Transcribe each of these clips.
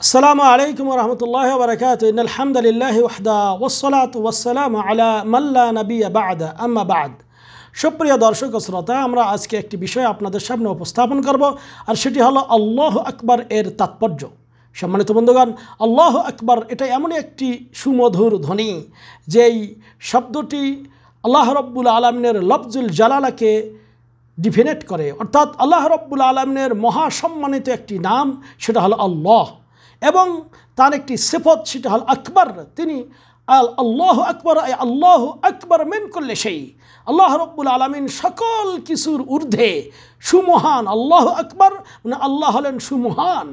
السلام عليكم ورحمة الله وبركاته إن الحمد لله وحده والصلاة والسلام على من لا نبي بعد أما بعد সুপ্রিয় দর্শক শ্রোতা আমরা আজকে একটি বিষয় আপনাদের সামনে উপস্থাপন করব আর সেটি হলো আল্লাহ আকবার এর তাৎপর্য সম্মানিত বন্ধুগণ আল্লাহ আকবর এটা এমনই একটি সুমধুর ধ্বনি যেই শব্দটি আল্লাহ রব্বুল আলমিনের লফজুল জালালাকে ডিফিনেট করে অর্থাৎ আল্লাহ রব্বুল আলমিনের মহাসম্মানিত একটি নাম সেটা হলো আল্লাহ এবং তার একটি সেফত সেটা হল আকবর তিনি আল আল্লাহ আকবর আয় আল্লাহ আকবর মেন করলে সেই আল্লাহ রব্বুল আলমিন সকল কিছুর ঊর্ধ্বে সুমহান আল্লাহ আকবর মানে আল্লাহ হলেন সুমহান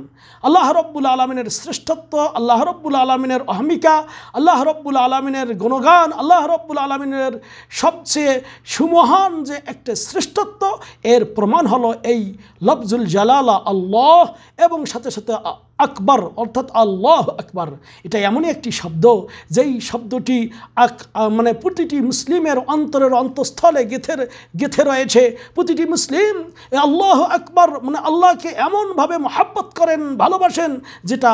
আল্লাহ রব্বুল আলমিনের শ্রেষ্ঠত্ব আল্লাহ রব্বুল আলমিনের অহমিকা আল্লাহ রব্বুল আলমিনের গুণগান আল্লাহ রব্বুল আলমিনের সবচেয়ে সুমহান যে একটা শ্রেষ্ঠত্ব এর প্রমাণ হলো এই লফজুল জালালা আল্লাহ এবং সাথে সাথে আকবর অর্থাৎ আল্লাহ আকবর এটা এমনই একটি শব্দ যেই শব্দটি আক মানে প্রতিটি মুসলিমের অন্তরের অন্তঃস্থলে গেথের গেথে রয়েছে প্রতিটি মুসলিম আল্লাহ একবার মানে আল্লাহকে এমনভাবে মহাব্বত করেন ভালোবাসেন যেটা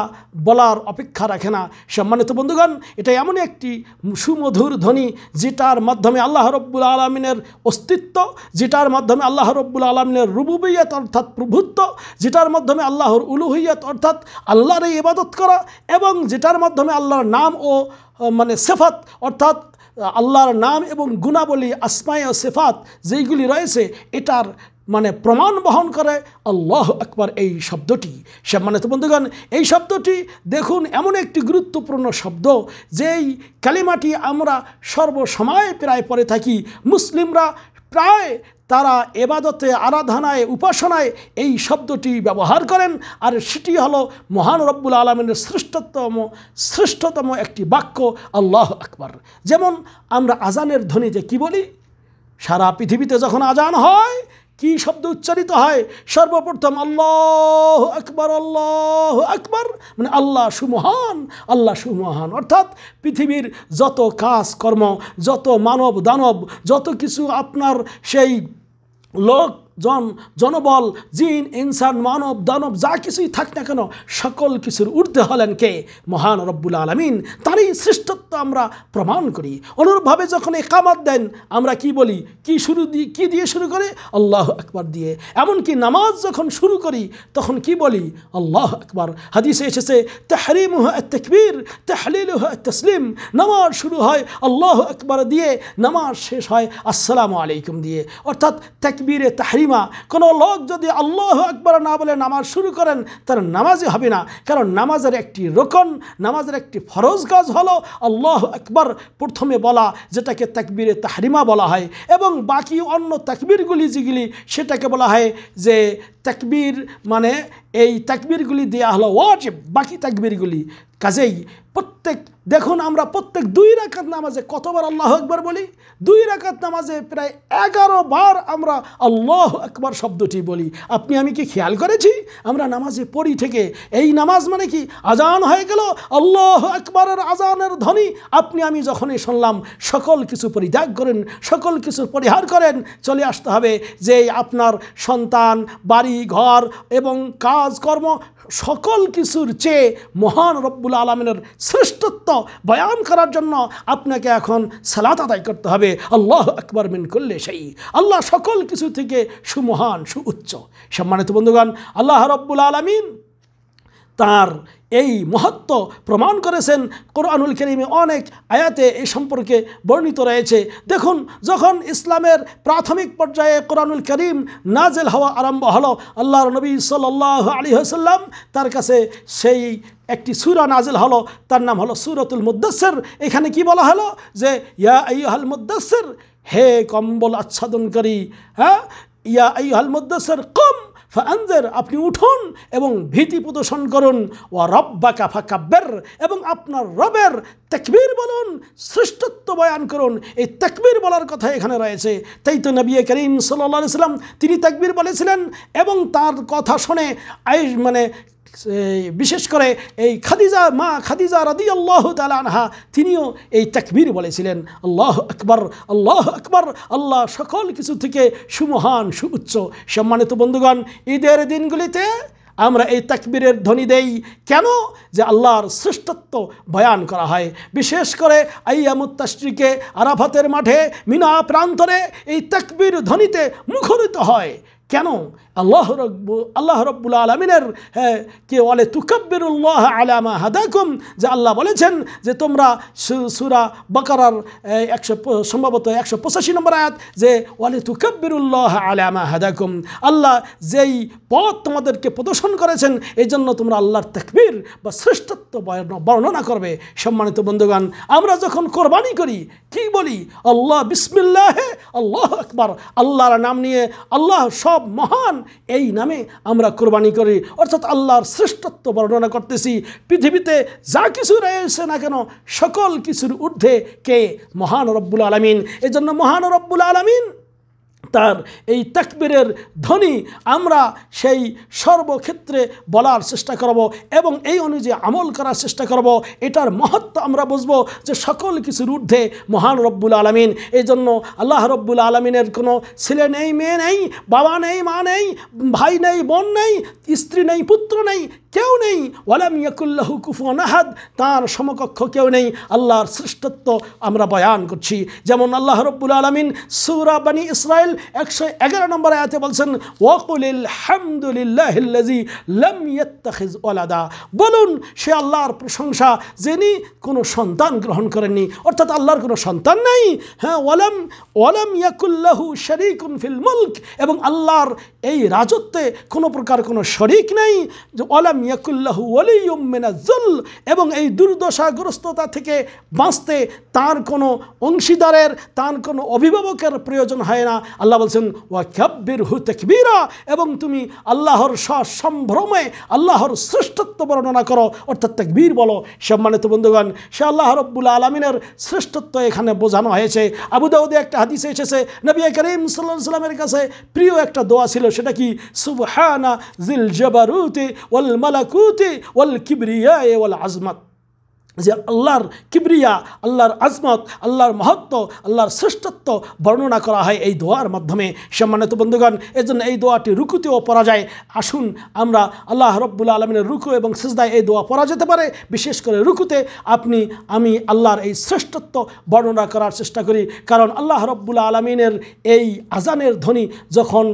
বলার অপেক্ষা রাখে না সম্মানিত বন্ধুগণ এটা এমন একটি সুমধুর ধ্বনি যেটার মাধ্যমে আল্লাহ রব্বুল আলমিনের অস্তিত্ব যেটার মাধ্যমে আল্লাহ রব্বুল আলমিনের রুবুবইয়াত অর্থাৎ প্রভুত্ব যেটার মাধ্যমে আল্লাহর উলুহৈয়ত অর্থাৎ আল্লাহর এই ইবাদত করা এবং যেটার মাধ্যমে আল্লাহর নাম ও মানে সেফাত অর্থাৎ আল্লাহর নাম এবং গুণাবলী আসমায় সেফাত যেইগুলি রয়েছে এটার মানে প্রমাণ বহন করে আল্লাহ আকবার এই শব্দটি সে তো বন্ধুগণ এই শব্দটি দেখুন এমন একটি গুরুত্বপূর্ণ শব্দ যেই কালিমাটি আমরা সর্বসময় প্রায় পরে থাকি মুসলিমরা প্রায় তারা এবাদতে আরাধনায় উপাসনায় এই শব্দটি ব্যবহার করেন আর সেটি হলো মহান রব্বুল আলমিনের শ্রেষ্ঠতম শ্রেষ্ঠতম একটি বাক্য আল্লাহ আকবার যেমন আমরা আজানের ধ্বনি যে কি বলি সারা পৃথিবীতে যখন আজান হয় কি শব্দ উচ্চারিত হয় সর্বপ্রথম আল্লাহ আকবর আল্লাহ আকবর মানে আল্লাহ সুমহান আল্লাহ সুমহান অর্থাৎ পৃথিবীর যত কাজ কর্ম যত মানব দানব যত কিছু আপনার সেই লোক জন জনবল জিন ইনসান মানব দানব যা কিছুই থাক না কেন সকল কিছুর ঊর্ধ্বে হলেন কে মহান রব্বুল আলমিন তারই শ্রেষ্ঠত্ব আমরা প্রমাণ করি অনুরূপভাবে যখন এ কামাত দেন আমরা কি বলি কি শুরু দিয়ে কি দিয়ে শুরু করে আল্লাহ আকবার দিয়ে এমনকি নামাজ যখন শুরু করি তখন কি বলি আল্লাহ আকবার হাদিসে এসেছে তেহরিম তকবীর তেহলিল তসলিম নামাজ শুরু হয় আল্লাহ আকবার দিয়ে নামাজ শেষ হয় আসসালামু আলাইকুম দিয়ে অর্থাৎ তাকবীরে তাহরিম কালিমা কোনো লোক যদি আল্লাহ আকবর না বলে নামাজ শুরু করেন তার নামাজই হবে না কারণ নামাজের একটি রোকন নামাজের একটি ফরজ কাজ হলো আল্লাহ আকবর প্রথমে বলা যেটাকে তাকবিরে তাহরিমা বলা হয় এবং বাকি অন্য তাকবিরগুলি যেগুলি সেটাকে বলা হয় যে তাকবীর মানে এই তাকবীরগুলি দেয়া হলো ওয়াজিব বাকি তাকবীরগুলি কাজেই প্রত্যেক দেখুন আমরা প্রত্যেক দুই রাকাত নামাজে কতবার আল্লাহ আকবার বলি দুই রাকাত নামাজে প্রায় এগারো বার আমরা আল্লাহ আকবার শব্দটি বলি আপনি আমি কি খেয়াল করেছি আমরা নামাজে পড়ি থেকে এই নামাজ মানে কি আজান হয়ে গেল আল্লাহ আকবরের আজানের ধ্বনি আপনি আমি যখনই শুনলাম সকল কিছু পরিত্যাগ করেন সকল কিছু পরিহার করেন চলে আসতে হবে যে আপনার সন্তান বাড়ি বাড়ি ঘর এবং কাজকর্ম সকল কিছুর চেয়ে মহান রব্বুল আলমিনের শ্রেষ্ঠত্ব বয়ান করার জন্য আপনাকে এখন সালাত আদায় করতে হবে আল্লাহ আকবর মিন করলে সেই আল্লাহ সকল কিছু থেকে সুমহান সু উচ্চ সম্মানিত বন্ধুগণ আল্লাহ রব্বুল আলমিন তার এই মহত্ব প্রমাণ করেছেন কোরআনুল করিমে অনেক আয়াতে এই সম্পর্কে বর্ণিত রয়েছে দেখুন যখন ইসলামের প্রাথমিক পর্যায়ে কোরআনুল করিম নাজেল হওয়া আরম্ভ হলো আল্লাহর নবী সাল্লাহ আলী হাসাল্লাম তার কাছে সেই একটি সুরা নাজেল হলো তার নাম হলো সুরতুল মুদ্দসের এখানে কি বলা হলো যে ইয়া আইহাল মুদ্দসের হে কম্বল আচ্ছাদনকারী হ্যাঁ ইয়া আইহাল মুদ্দসের কম ফানজের আপনি উঠুন এবং ভীতি প্রদর্শন করুন ও রব্বা কাফা কাব্যের এবং আপনার রবের তেকবির বলুন শ্রেষ্ঠত্ব বয়ান করুন এই তেকবির বলার কথা এখানে রয়েছে তাই তো নবী করিম সাল্লাহ সাল্লাম তিনি তেকবির বলেছিলেন এবং তার কথা শুনে আই মানে বিশেষ করে এই খাদিজা মা খাদিজা রাদি আল্লাহ তালানহা তিনিও এই তাকবির বলেছিলেন আল্লাহ আকবর আল্লাহ আকবর আল্লাহ সকল কিছু থেকে সুমহান সু উচ্চ সম্মানিত বন্ধুগণ ঈদের দিনগুলিতে আমরা এই তাকবিরের ধ্বনি দেই কেন যে আল্লাহর শ্রেষ্ঠত্ব বয়ান করা হয় বিশেষ করে আইয়ামুত্তাশ্রীকে আরাফাতের মাঠে মিনা প্রান্তরে এই তাকবির ধ্বনিতে মুখরিত হয় কেন আল্লাহ রব আল্লাহ রব্বুল আলমিনের কে বলে তুকব্বিরুল্লাহ আলামা হাদাকুম যে আল্লাহ বলেছেন যে তোমরা সুরা বকরার একশো সম্ভবত একশো পঁচাশি নম্বর আয়াত যে ওয়ালে তুকব্বিরুল্লাহ আলামা হাদাকুম আল্লাহ যেই পথ তোমাদেরকে প্রদর্শন করেছেন এই জন্য তোমরা আল্লাহর তেকবির বা শ্রেষ্ঠত্ব বর্ণনা করবে সম্মানিত বন্ধুগণ আমরা যখন কোরবানি করি কি বলি আল্লাহ বিসমিল্লাহ আল্লাহ আকবার আল্লাহর নাম নিয়ে আল্লাহ সব সব মহান এই নামে আমরা কোরবানি করি অর্থাৎ আল্লাহর শ্রেষ্ঠত্ব বর্ণনা করতেছি পৃথিবীতে যা কিছু রয়েছে না কেন সকল কিছুর ঊর্ধ্বে কে মহান রব্বুল আলমিন এজন্য মহান রব্বুল আলমিন তার এই তাকবিরের ধ্বনি আমরা সেই সর্বক্ষেত্রে বলার চেষ্টা করব এবং এই অনুযায়ী আমল করার চেষ্টা করব এটার মহত্ব আমরা বুঝব যে সকল কিছুর ঊর্ধ্বে মহান রব্বুল আলমিন এই জন্য আল্লাহ রব্বুল আলমিনের কোনো ছেলে নেই মেয়ে নেই বাবা নেই মা নেই ভাই নেই বোন নেই স্ত্রী নেই পুত্র নেই কেউ নেই ওয়ালাম ইয়াকুল্লাহ কুফুন আহাদ তাঁর সমকক্ষ কেউ নেই আল্লাহর শ্রেষ্ঠত্ব আমরা বয়ান করছি যেমন আল্লাহ রব্বুল আলমিন সুরা ইসরায়েল একশো এগারো নম্বর আয়াতে বলছেন ওয়াকুলিল হামদুলিল্লাহিল্লাজি লাম ওয়ালাদা বলুন সে আল্লাহর প্রশংসা যিনি কোনো সন্তান গ্রহণ করেননি অর্থাৎ আল্লাহর কোনো সন্তান নেই হ্যাঁ ওয়ালাম ওয়ালাম ইয়াকুল্লাহু শরিকুন ফিল মুলক এবং আল্লাহর এই রাজত্বে কোনো প্রকার কোনো শরিক নেই যে ওয়ালাম ইয়াকুল্লাহু ওয়ালিউমিনা জুল এবং এই দুর্দশাগ্রস্ততা থেকে বাঁচতে তার কোনো অংশীদারের তার কোনো অভিভাবকের প্রয়োজন হয় না আল্লাহ বলছেন ওয়া ক্যাব্বির হু তেকবিরা এবং তুমি আল্লাহর সসম্ভ্রমে আল্লাহর শ্রেষ্ঠত্ব বর্ণনা করো অর্থাৎ তেকবীর বলো সম্মানিত বন্ধুগণ সে আল্লাহ রব্বুল আলমিনের শ্রেষ্ঠত্ব এখানে বোঝানো হয়েছে আবুদাউদে একটা হাদিসে এসেছে নবী করিম সাল্লাহ সাল্লামের কাছে প্রিয় একটা দোয়া ছিল সেটা কি সুবহানা জিল জবারুতে ওয়াল মালাকুতি ওয়াল কিবরিয়া ওয়াল আজমত যে আল্লাহর কিবরিয়া আল্লাহর আজমত আল্লাহর মহত্ব আল্লাহর শ্রেষ্ঠত্ব বর্ণনা করা হয় এই দোয়ার মাধ্যমে সম্মানিত বন্ধুগণ এজন্য এই দোয়াটি রুকুতেও পড়া যায় আসুন আমরা আল্লাহ রব্বুল আলমিনের রুকু এবং সিজদায় এই দোয়া পড়া যেতে পারে বিশেষ করে রুকুতে আপনি আমি আল্লাহর এই শ্রেষ্ঠত্ব বর্ণনা করার চেষ্টা করি কারণ আল্লাহ রব্বুল আলমিনের এই আজানের ধ্বনি যখন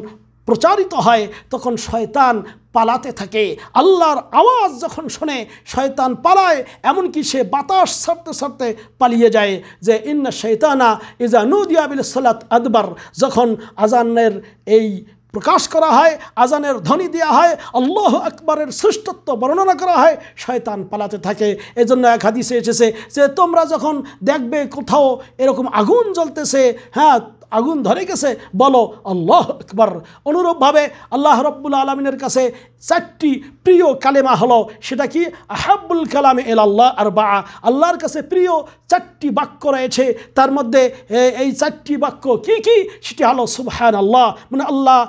প্রচারিত হয় তখন শয়তান পালাতে থাকে আল্লাহর আওয়াজ যখন শোনে শয়তান পালায় এমনকি সে বাতাস ছাড়তে ছাড়তে পালিয়ে যায় যে ইন্না শৈতানা ইজা নুদিয়াবিল সালাত আদবার যখন আজানের এই প্রকাশ করা হয় আজানের ধ্বনি দেওয়া হয় আল্লাহ আকবরের শ্রেষ্ঠত্ব বর্ণনা করা হয় শয়তান পালাতে থাকে এজন্য এক হাদিসে এসেছে যে তোমরা যখন দেখবে কোথাও এরকম আগুন জ্বলতেছে হ্যাঁ আগুন ধরে গেছে বলো আল্লাহ আকবর অনুরূপভাবে আল্লাহ রব্বুল আলমিনের কাছে চারটি প্রিয় কালেমা হলো সেটা কি আহাবুল কালাম এল আল্লাহ আর বা আল্লাহর কাছে প্রিয় চারটি বাক্য রয়েছে তার মধ্যে এই চারটি বাক্য কি কি সেটি হলো সুবহান আল্লাহ মানে আল্লাহ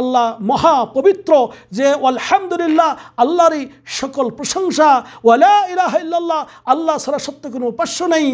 আল্লাহ মহা পবিত্র যে আলহামদুলিল্লাহ আল্লাহরই সকল প্রশংসা ওয়ালা ইলাহ ইল্লাল্লাহ আল্লাহ সারা সত্য কোনো উপাস্য নেই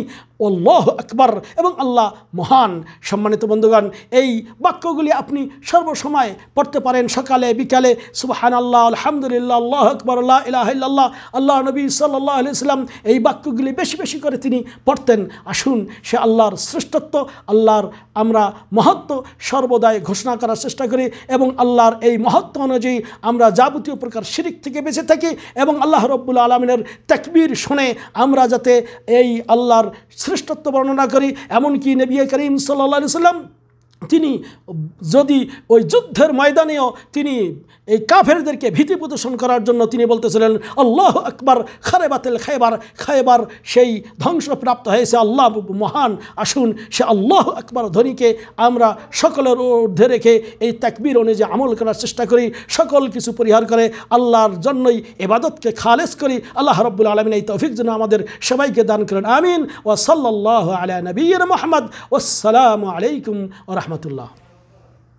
ওল্লাহ আকবর এবং আল্লাহ মহান সম্মান সম্মানিত বন্ধুগণ এই বাক্যগুলি আপনি সর্বসময় পড়তে পারেন সকালে বিকালে সুবাহান আল্লাহ আলহামদুলিল্লাহ আল্লাহ আকবর আল্লাহ ইলাহিল্লাহ আল্লাহ নবী সাল্লাহ সাল্লাম এই বাক্যগুলি বেশি বেশি করে তিনি পড়তেন আসুন সে আল্লাহর শ্রেষ্ঠত্ব আল্লাহর আমরা মহত্ব সর্বদাই ঘোষণা করার চেষ্টা করি এবং আল্লাহর এই মহত্ব অনুযায়ী আমরা যাবতীয় প্রকার শিরিক থেকে বেঁচে থাকি এবং আল্লাহ রব্বুল আলমিনের তেকবির শুনে আমরা যাতে এই আল্লাহর শ্রেষ্ঠত্ব বর্ণনা করি এমনকি নবিয়া করিম সাল্লাহ Jerusalem তিনি যদি ওই যুদ্ধের ময়দানেও তিনি এই কাফেরদেরকে ভীতি প্রদর্শন করার জন্য তিনি বলতেছিলেন আল্লাহ আকবার খারেবাতেল খাইবার খাইবার সেই ধ্বংসপ্রাপ্ত হয়েছে আল্লাহ মহান আসুন সে আল্লাহ আকবার ধনীকে আমরা সকলের ঊর্ধ্বে রেখে এই ত্যাকবির অনুযায়ী আমল করার চেষ্টা করি সকল কিছু পরিহার করে আল্লাহর জন্যই এবাদতকে খালেজ করি আল্লাহ রব্বুল আলমিন এই তৌফিক যেন আমাদের সবাইকে দান করেন আমিন ও সাল্লাহ আলিয়া নবীর মোহাম্মদ ওসালামু আলাইকুম ও রহমতুল্লাহ